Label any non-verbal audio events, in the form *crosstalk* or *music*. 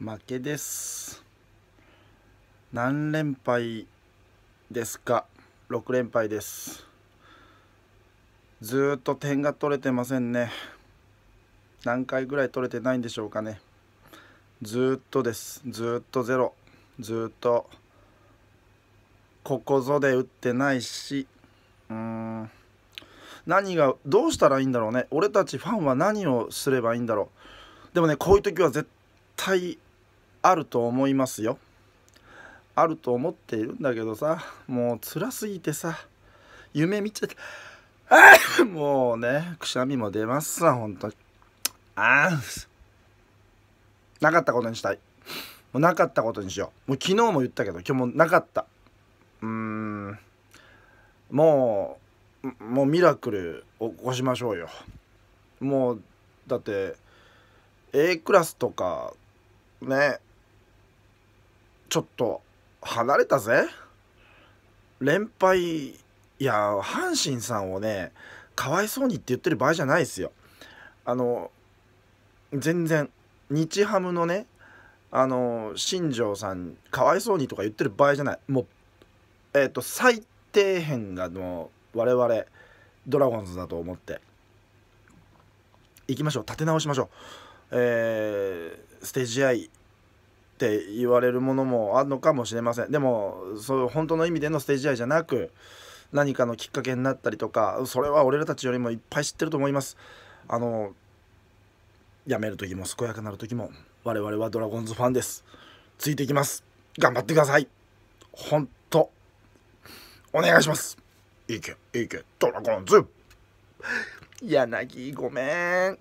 負けです何連敗ですか6連敗ですずっと点が取れてませんね何回ぐらい取れてないんでしょうかねずっとですずっとゼロずっとここぞで打ってないしうん何がどうしたらいいんだろうね俺たちファンは何をすればいいんだろうでもねこういう時は絶対あると思いますよあると思っているんだけどさもう辛すぎてさ夢見ちゃってあ *laughs* もうねくしゃみも出ますさほんとああなかったことにしたいもうなかったことにしようもう昨日も言ったけど今日もなかったうーんもうもうミラクル起こしましょうよもうだって A クラスとかねちょっと離れたぜ連敗いや阪神さんをねかわいそうにって言ってる場合じゃないですよあの全然日ハムのねあの新庄さんかわいそうにとか言ってる場合じゃないもうえっ、ー、と最底辺がの我々ドラゴンズだと思っていきましょう立て直しましょうえー、ステージいって言われるものもあるのかもしれませんでもそういう本当の意味でのステージ愛じゃなく何かのきっかけになったりとかそれは俺らたちよりもいっぱい知ってると思いますあの辞める時も健やかなる時も我々はドラゴンズファンですついていきます頑張ってください本当お願いしますいけいけドラゴンズ *laughs* 柳ごめん